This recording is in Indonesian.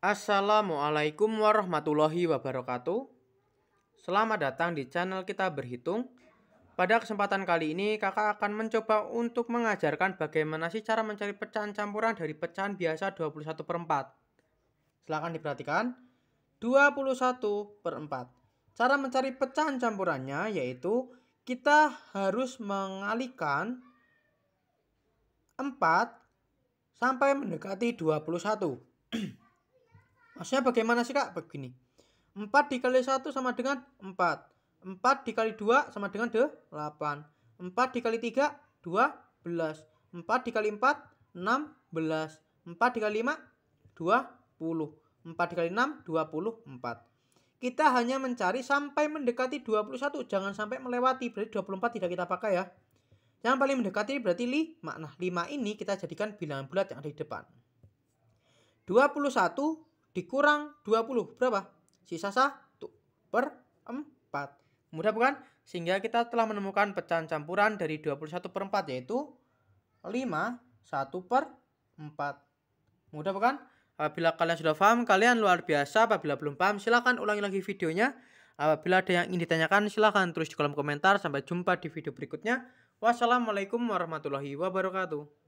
Assalamualaikum warahmatullahi wabarakatuh. Selamat datang di channel kita berhitung. Pada kesempatan kali ini, kakak akan mencoba untuk mengajarkan bagaimana sih cara mencari pecahan campuran dari pecahan biasa 21 per 4. Silahkan diperhatikan. 21 per 4. Cara mencari pecahan campurannya yaitu kita harus mengalihkan 4 sampai mendekati 21. Maksudnya bagaimana sih kak? Begini. 4 dikali 1 sama dengan 4. 4 dikali 2 sama dengan 8. 4 dikali 3, 12. 4 dikali 4, 16. 4 dikali 5, 20. 4 dikali 6, 24. Kita hanya mencari sampai mendekati 21. Jangan sampai melewati. Berarti 24 tidak kita pakai ya. Yang paling mendekati berarti 5. Nah, 5 ini kita jadikan bilangan bulat yang ada di depan. 21 dikurang 20 berapa? Sisa 1 per 4. Mudah bukan? Sehingga kita telah menemukan pecahan campuran dari 21 per 4 yaitu 5 1 per 4. Mudah bukan? Apabila kalian sudah paham, kalian luar biasa. Apabila belum paham, silahkan ulangi lagi videonya. Apabila ada yang ingin ditanyakan, silahkan tulis di kolom komentar. Sampai jumpa di video berikutnya. Wassalamualaikum warahmatullahi wabarakatuh.